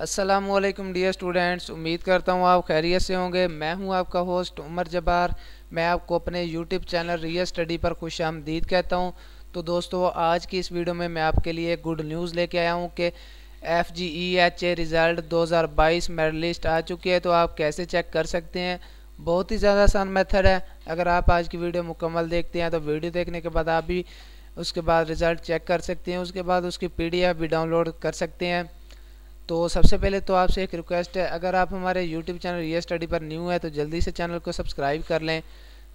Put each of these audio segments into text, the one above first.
Aslam dear students उम्मीद करता हूँ आप खैरियत से होंगे मैं हूँ आपका होस्ट उमर जबार मैं आपको अपने यूट्यूब चैनल रियल स्टडी पर खुश आमदीद कहता हूँ तो दोस्तों आज की इस वीडियो में मैं आपके लिए गुड न्यूज़ लेके आया हूँ कि F G E H A result दो 2022 मेरिट लिस्ट आ चुकी है तो आप कैसे चेक कर सकते हैं बहुत ही ज़्यादा आसान मेथड है अगर आप आज की वीडियो मुकम्मल देखते हैं तो वीडियो देखने के बाद आप भी उसके बाद रिज़ल्ट चेक कर सकते हैं उसके बाद उसकी पी डी एफ भी डाउनलोड कर सकते हैं तो सबसे पहले तो आपसे एक रिक्वेस्ट है अगर आप हमारे YouTube चैनल ये स्टडी पर न्यू है तो जल्दी से चैनल को सब्सक्राइब कर लें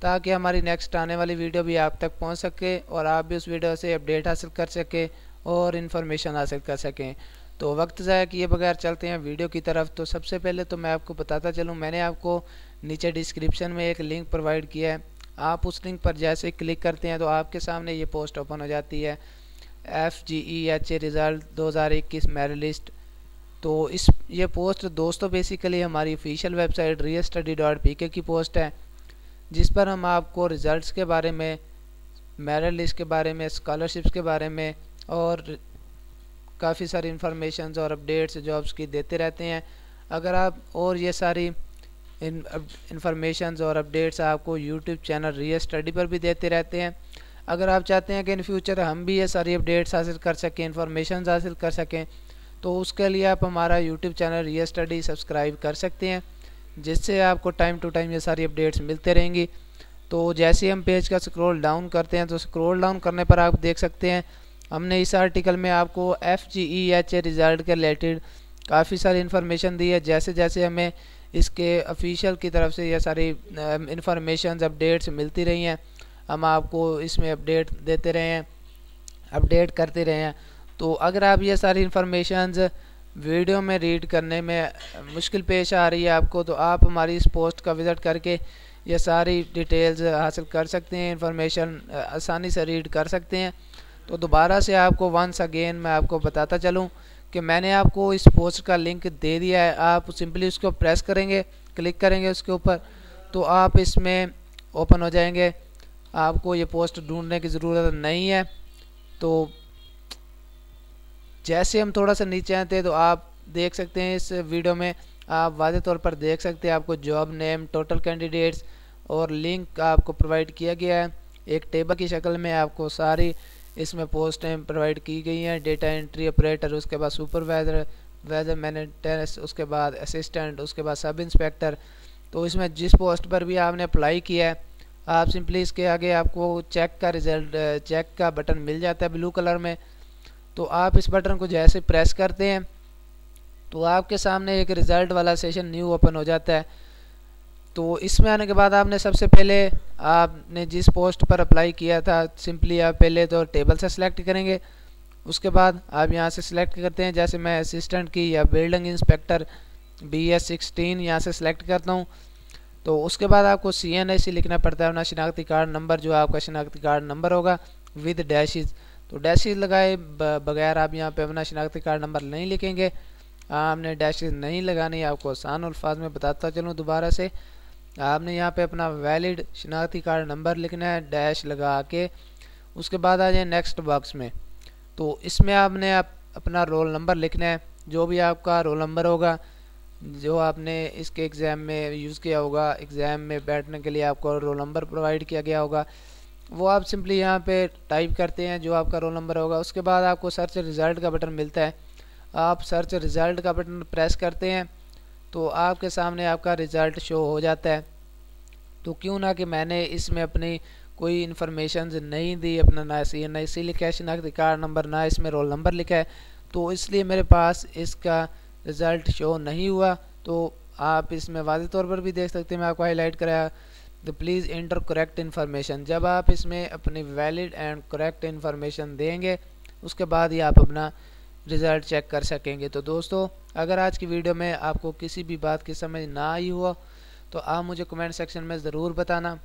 ताकि हमारी नेक्स्ट आने वाली वीडियो भी आप तक पहुंच सके और आप भी उस वीडियो से अपडेट हासिल कर सकें और इन्फॉर्मेशन हासिल कर सकें तो वक्त ज़ाया किए बगैर चलते हैं वीडियो की तरफ तो सबसे पहले तो मैं आपको बताता चलूँ मैंने आपको नीचे डिस्क्रिप्शन में एक लिंक प्रोवाइड किया है आप उस लिंक पर जैसे क्लिक करते हैं तो आपके सामने ये पोस्ट ओपन हो जाती है F G E H A result दो हज़ार इक्कीस मेरे लिस्ट तो इस ये पोस्ट दोस्तों बेसिकली हमारी official website re study dot P K की पोस्ट है जिस पर हम आपको रिज़ल्ट्स के बारे में मेरिट लिस्ट के बारे में स्कॉलरशिप्स के बारे में और काफ़ी सारी इंफॉर्मेशन और अपडेट्स जॉब्स की देते रहते हैं अगर आप और ये सारी इंफॉर्मेशन और अपडेट्स आपको यूट्यूब चैनल री स्टडी पर भी देते रहते हैं अगर आप चाहते हैं कि इन फ्यूचर हम भी ये सारी अपडेट्स हासिल कर सकें इंफॉर्मेशन हासिल कर सकें तो उसके लिए आप हमारा YouTube channel real study subscribe कर सकते हैं जिससे आपको टाइम टू टाइम ये सारी अपडेट्स मिलते रहेंगी तो जैसे हम पेज का स्क्रॉल डाउन करते हैं तो स्क्रॉल डाउन करने पर आप देख सकते हैं हमने इस आर्टिकल में आपको F G E H A result के रिलेटेड काफ़ी सारी इन्फॉर्मेशन दी है जैसे जैसे हमें इसके ऑफिशियल की तरफ से यह सारी इन्फॉर्मेशन अपडेट्स मिलती रही हैं हम आपको इसमें अपडेट देते रहे हैं अपडेट करते रहे हैं तो अगर आप ये सारी इन्फॉर्मेशन वीडियो में रीड करने में मुश्किल पेश आ रही है आपको तो आप हमारी इस पोस्ट का विज़िट करके ये सारी डिटेल्स हासिल कर सकते हैं इन्फॉर्मेशन आसानी से रीड कर सकते हैं तो दोबारा से आपको वंस अगेन मैं आपको बताता चलूं कि मैंने आपको इस पोस्ट का लिंक दे दिया है आप सिंपली उसको प्रेस करेंगे क्लिक करेंगे उसके ऊपर तो आप इसमें ओपन हो जाएंगे आपको ये पोस्ट ढूंढने की ज़रूरत नहीं है तो जैसे हम थोड़ा सा नीचे आते हैं तो आप देख सकते हैं इस वीडियो में आप वादे तौर पर देख सकते हैं आपको जॉब नेम टोटल कैंडिडेट्स और लिंक आपको प्रोवाइड किया गया है एक टेबल की शक्ल में आपको सारी इसमें पोस्टें प्रोवाइड की गई हैं डेटा एंट्री ऑपरेटर उसके बाद सुपरवाइजर वेदर मैनेटेंस उसके बाद असिस्टेंट उसके बाद सब इंस्पेक्टर तो इसमें जिस पोस्ट पर भी आपने अप्लाई किया है आप सिंपली इसके आगे आपको चेक का रिज़ल्ट चेक का बटन मिल जाता है ब्लू कलर में तो आप इस बटन को जैसे प्रेस करते हैं तो आपके सामने एक रिज़ल्ट वाला सेशन न्यू ओपन हो जाता है तो इसमें आने के बाद आपने सबसे पहले आपने जिस पोस्ट पर अप्लाई किया था सिंपली आप पहले तो टेबल से सिलेक्ट करेंगे उसके बाद आप यहाँ से सिलेक्ट करते हैं जैसे मैं असिस्टेंट की या building inspector B S sixteen यहाँ से सिलेक्ट करता हूँ तो उसके बाद आपको सी एन आई सी लिखना पड़ता है अपना शिनाख्ती कार्ड नंबर जो आपका शिनाख्ती कार्ड नंबर होगा विद डैशेज़ तो डैशेज लगाए बगैर आप यहाँ पे अपना शनाख्ती कार्ड नंबर नहीं लिखेंगे आपने डैशेज नहीं लगानी आपको आसान अल्फाज में बताता चलूँ दोबारा से आपने यहाँ पे अपना वैलिड शिनाख्ती कार्ड नंबर लिखना है डैश लगा के उसके बाद आ जाए नेक्स्ट बॉक्स में तो इसमें आपने आप अपना रोल नंबर लिखना है जो भी आपका रोल नंबर होगा जो आपने इसके एग्ज़ाम में यूज़ किया होगा एग्ज़ाम में बैठने के लिए आपको रोल नंबर प्रोवाइड किया गया होगा वो आप सिंपली यहाँ पे टाइप करते हैं जो आपका रोल नंबर होगा उसके बाद आपको सर्च रिज़ल्ट का बटन मिलता है आप सर्च रिज़ल्ट का बटन प्रेस करते हैं तो आपके सामने आपका रिज़ल्ट शो हो जाता है तो क्यों ना कि मैंने इसमें अपनी कोई इन्फॉर्मेशन नहीं दी अपना ना सी ना लिखा है ना कार्ड नंबर ना इसमें रोल नंबर लिखा है तो इसलिए मेरे पास इसका रिज़ल्ट शो नहीं हुआ तो आप इसमें वाजे तौर पर भी देख सकते हैं मैं आपको हाईलाइट कराया तो प्लीज़ इंटर करेक्ट इन्फॉर्मेशन जब आप इसमें अपनी वैलिड एंड करेक्ट इन्फॉर्मेशन देंगे उसके बाद ही आप अपना रिज़ल्ट चेक कर सकेंगे तो दोस्तों अगर आज की वीडियो में आपको किसी भी बात की समझ ना आई हुआ तो आप मुझे कमेंट सेक्शन में ज़रूर बताना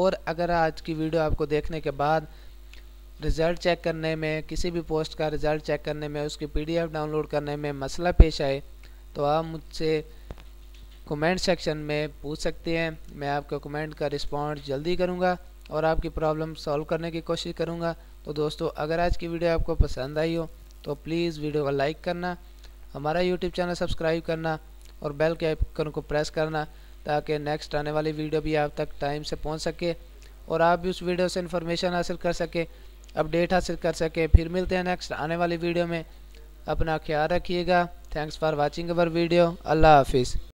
और अगर आज की वीडियो आपको देखने के बाद रिज़ल्ट चेक करने में किसी भी पोस्ट का रिज़ल्ट चेक करने में उसकी पीडीएफ डाउनलोड करने में मसला पेश आए तो आप मुझसे कमेंट सेक्शन में पूछ सकते हैं मैं आपके कमेंट का रिस्पॉन्स जल्दी करूँगा और आपकी प्रॉब्लम सॉल्व करने की कोशिश करूँगा तो दोस्तों अगर आज की वीडियो आपको पसंद आई हो तो प्लीज़ वीडियो को लाइक करना हमारा यूट्यूब चैनल सब्सक्राइब करना और बेल के आइकन को प्रेस करना ताकि नेक्स्ट आने वाली वीडियो भी आप तक टाइम से पहुंच सके और आप भी उस वीडियो से इन्फॉर्मेशन हासिल कर सके अपडेट हासिल कर सके फिर मिलते हैं नेक्स्ट आने वाली वीडियो में अपना ख्याल रखिएगा thanks for watching our video अल्लाह हाफिज़